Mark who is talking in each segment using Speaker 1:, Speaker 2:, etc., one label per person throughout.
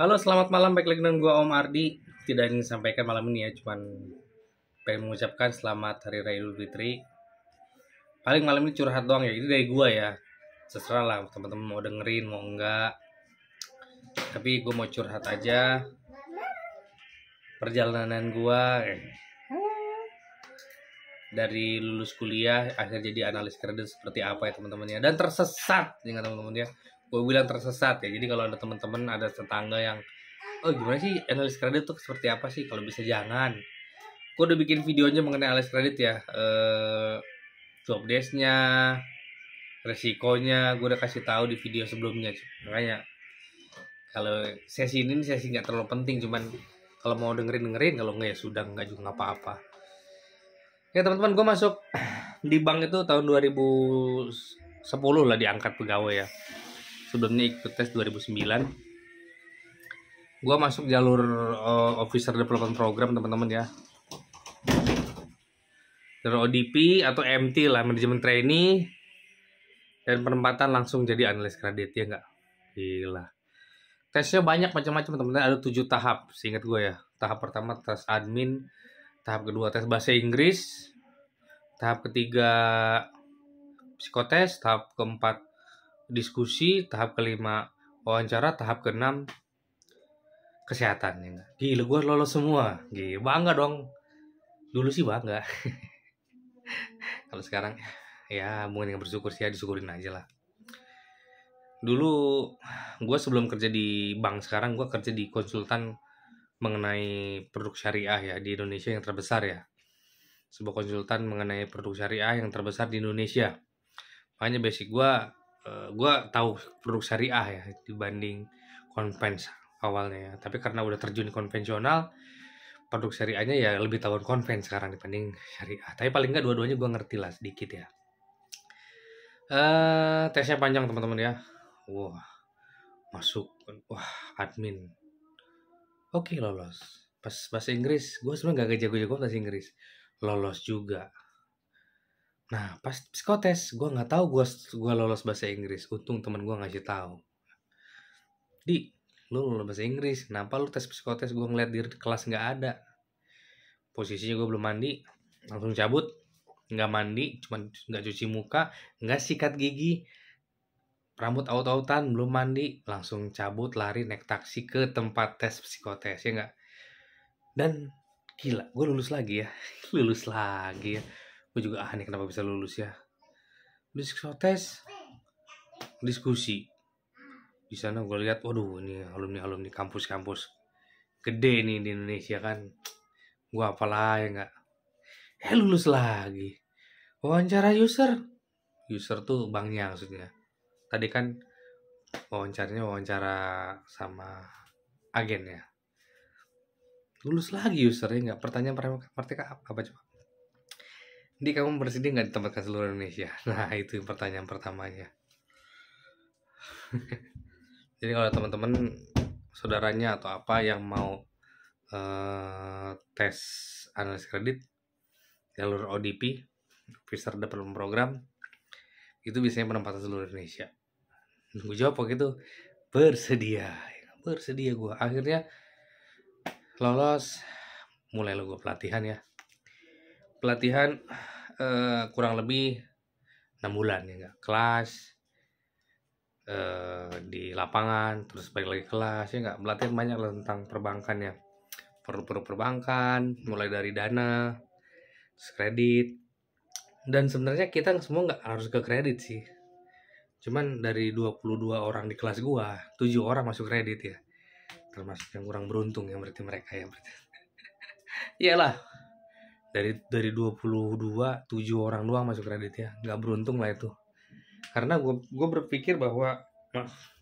Speaker 1: Halo, selamat malam. Baik lagi dengan gue Om Ardi. Tidak ingin sampaikan malam ini ya, cuman pengen mengucapkan selamat Hari Raya Idul Fitri. Paling malam ini curhat doang ya, ini dari gue ya. Seserah lah teman-teman mau dengerin, mau enggak. Tapi gue mau curhat aja. Perjalanan gue eh, dari lulus kuliah akhirnya jadi analis kredit seperti apa ya teman teman ya dan tersesat dengan teman-teman ya. Teman -teman, ya gue bilang tersesat ya jadi kalau ada teman-teman ada tetangga yang oh gimana sih analis kredit tuh seperti apa sih kalau bisa jangan gue udah bikin videonya mengenai analis kredit ya eh job desknya resikonya gue udah kasih tahu di video sebelumnya makanya kalau sesi ini sesi nggak terlalu penting cuman kalau mau dengerin dengerin kalau nggak ya sudah nggak juga ngapa apa-apa ya teman-teman gue masuk di bank itu tahun 2010 lah diangkat pegawai ya sebelumnya ikut tes 2009 gue masuk jalur uh, officer development program teman-teman ya dari ODP atau MT lah manajemen trainee dan penempatan langsung jadi analis kredit ya enggak gila tesnya banyak macam-macam teman-teman ada tujuh tahap seingat gue ya tahap pertama tes admin tahap kedua tes bahasa Inggris tahap ketiga psikotes tahap keempat diskusi tahap kelima wawancara tahap keenam kesehatan ya gila gue lolos semua gila bangga dong dulu sih bangga kalau sekarang ya mungkin yang bersyukur sih ya disyukurin aja lah dulu gue sebelum kerja di bank sekarang gue kerja di konsultan mengenai produk syariah ya di Indonesia yang terbesar ya sebuah konsultan mengenai produk syariah yang terbesar di Indonesia makanya basic gue Eh, gue tahu produk syariah ya dibanding konvens awalnya ya. tapi karena udah terjun konvensional produk syariahnya ya lebih tahun konvens sekarang dibanding syariah tapi paling nggak dua-duanya gue ngerti lah sedikit ya uh, tesnya panjang teman-teman ya wah masuk wah admin oke okay, lolos pas bahasa Inggris gue sebenarnya gak jago-jago bahasa Inggris lolos juga Nah pas psikotes gue nggak tahu gue gua lolos bahasa Inggris. Untung temen gue ngasih tahu. Di lu lolos bahasa Inggris. Kenapa lu tes psikotes gue ngeliat di kelas nggak ada? Posisinya gue belum mandi. Langsung cabut. Nggak mandi, cuma nggak cuci muka, nggak sikat gigi. Rambut out-outan, belum mandi, langsung cabut lari naik taksi ke tempat tes psikotes ya nggak? Dan gila, gue lulus lagi ya, lulus lagi ya gue juga aneh kenapa bisa lulus ya psikotes diskusi di sana gue lihat waduh ini alumni alumni kampus-kampus gede nih di Indonesia kan gue apalah ya nggak eh lulus lagi wawancara user user tuh banknya maksudnya tadi kan wawancaranya wawancara sama agen ya lulus lagi usernya nggak pertanyaan pertama apa coba di kamu bersedia nggak ditempatkan seluruh Indonesia? Nah itu pertanyaan pertamanya. Jadi kalau teman-teman saudaranya atau apa yang mau uh, tes analis kredit jalur ODP, Officer Development Program, itu biasanya penempatan seluruh Indonesia. Gue jawab waktu itu bersedia, ya kan? bersedia gue. Akhirnya lolos, mulai lo gue pelatihan ya pelatihan uh, kurang lebih enam bulan ya enggak kelas uh, di lapangan terus balik lagi kelas ya enggak melatih banyak lah tentang perbankan ya perlu-perlu perbankan mulai dari dana kredit dan sebenarnya kita semua nggak harus ke kredit sih cuman dari 22 orang di kelas gua 7 orang masuk kredit ya termasuk yang kurang beruntung ya berarti mereka ya berarti iyalah dari dari 22 7 orang doang masuk kredit ya nggak beruntung lah itu karena gue gue berpikir bahwa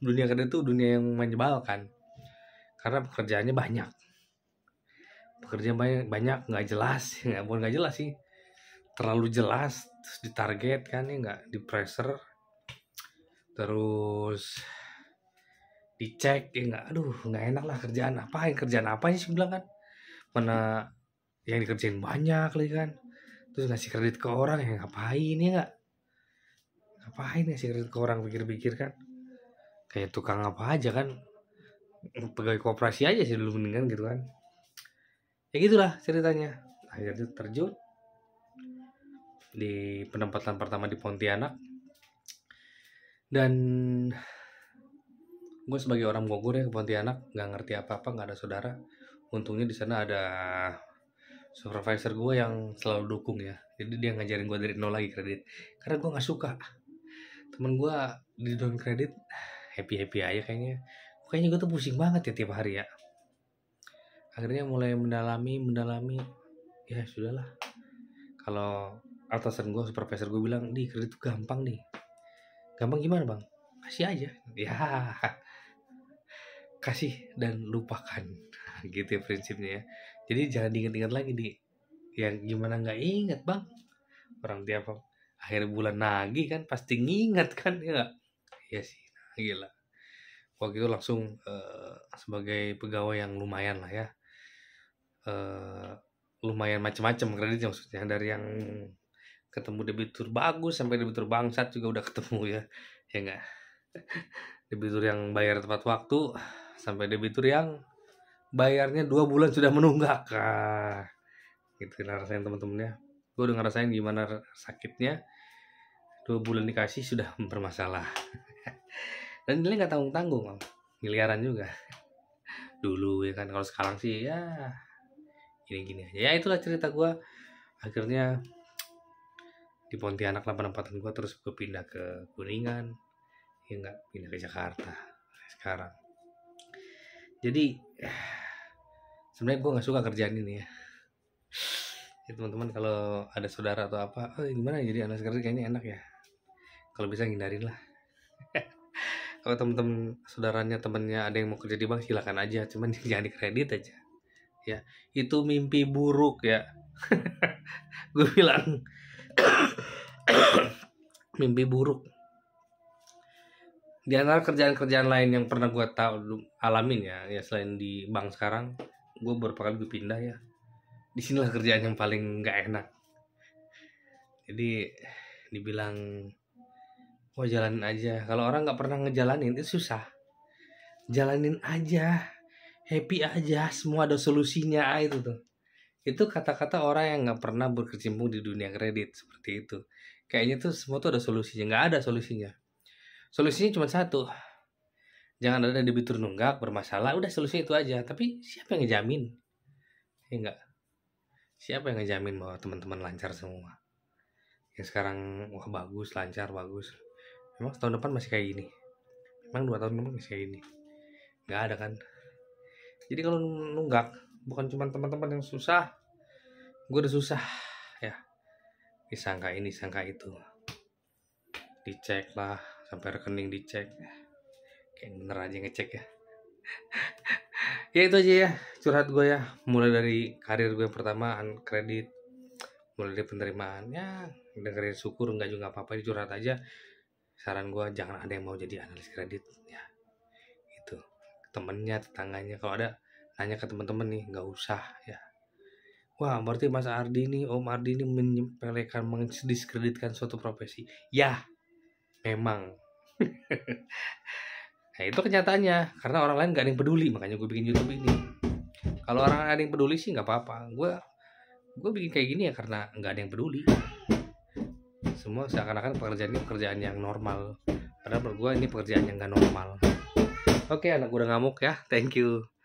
Speaker 1: dunia kredit itu dunia yang menyebalkan karena pekerjaannya banyak pekerjaan banyak banyak nggak jelas nggak boleh nggak jelas sih terlalu jelas terus ditarget kan ya nggak di pressure terus dicek ya nggak aduh nggak enak lah kerjaan apa ya, kerjaan apa sih bilang kan mana yang dikerjain banyak lagi kan terus ngasih kredit ke orang yang ngapain ya nggak ngapain ngasih kredit ke orang pikir-pikir kan kayak tukang apa aja kan pegawai koperasi aja sih dulu mendingan gitu kan ya gitulah ceritanya akhirnya terjun di penempatan pertama di Pontianak dan gue sebagai orang Bogor ya ke Pontianak nggak ngerti apa apa nggak ada saudara untungnya di sana ada supervisor gue yang selalu dukung ya jadi dia ngajarin gue dari nol lagi kredit karena gue nggak suka temen gue di down kredit happy happy aja kayaknya kayaknya gue tuh pusing banget ya tiap hari ya akhirnya mulai mendalami mendalami ya sudahlah kalau atasan gue supervisor gue bilang di kredit tuh gampang nih gampang gimana bang kasih aja ya kasih dan lupakan gitu ya prinsipnya ya jadi jangan diingat-ingat lagi di yang gimana nggak ingat bang orang tiap akhir bulan nagih kan pasti nginget kan ya gak? iya sih nah, gila waktu itu langsung uh, sebagai pegawai yang lumayan lah ya uh, lumayan macam-macam kredit maksudnya dari yang ketemu debitur bagus sampai debitur bangsat juga udah ketemu ya ya enggak debitur yang bayar tepat waktu sampai debitur yang bayarnya dua bulan sudah menunggak ah, gitu kan ngerasain teman-temannya gue udah ngerasain gimana sakitnya dua bulan dikasih sudah bermasalah dan ini nggak tanggung tanggung miliaran juga dulu ya kan kalau sekarang sih ya gini gini aja ya itulah cerita gue akhirnya di Pontianak lah penempatan gue terus gue pindah ke Kuningan ya nggak pindah ke Jakarta sekarang jadi sebenarnya gue nggak suka kerjaan ini ya ya teman-teman kalau ada saudara atau apa oh, gimana ya jadi anak kerja kayaknya enak ya kalau bisa hindarin lah kalau teman-teman saudaranya temennya ada yang mau kerja di bank silakan aja cuman jangan di kredit aja ya itu mimpi buruk ya gue bilang mimpi buruk di antara kerjaan-kerjaan lain yang pernah gue tahu alamin ya ya selain di bank sekarang gue beberapa kali gue pindah ya di sinilah kerjaan yang paling nggak enak jadi dibilang mau jalanin aja kalau orang nggak pernah ngejalanin itu susah jalanin aja happy aja semua ada solusinya itu tuh itu kata-kata orang yang nggak pernah berkecimpung di dunia kredit seperti itu kayaknya tuh semua tuh ada solusinya nggak ada solusinya solusinya cuma satu jangan ada debitur nunggak bermasalah udah solusinya itu aja tapi siapa yang ngejamin ya enggak siapa yang ngejamin bahwa teman-teman lancar semua yang sekarang wah bagus lancar bagus memang tahun depan masih kayak gini memang dua tahun depan masih kayak gini nggak ada kan jadi kalau nunggak bukan cuma teman-teman yang susah gue udah susah ya disangka ini sangka itu dicek lah sampai rekening dicek yang bener aja ngecek ya ya itu aja ya curhat gue ya mulai dari karir gue yang pertama kredit mulai dari penerimaannya dengerin syukur nggak juga apa-apa curhat aja saran gue jangan ada yang mau jadi analis kredit ya itu temennya tetangganya kalau ada nanya ke teman-teman nih nggak usah ya Wah, berarti Mas Ardi ini, Om Ardi ini menyepelekan, mendiskreditkan suatu profesi. Ya, memang. Nah itu kenyataannya karena orang lain gak ada yang peduli makanya gue bikin YouTube ini. Kalau orang ada yang peduli sih nggak apa-apa. Gue gue bikin kayak gini ya karena nggak ada yang peduli. Semua seakan-akan pekerjaan ini pekerjaan yang normal. Padahal menurut gue ini pekerjaan yang gak normal. Oke anak gue udah ngamuk ya. Thank you.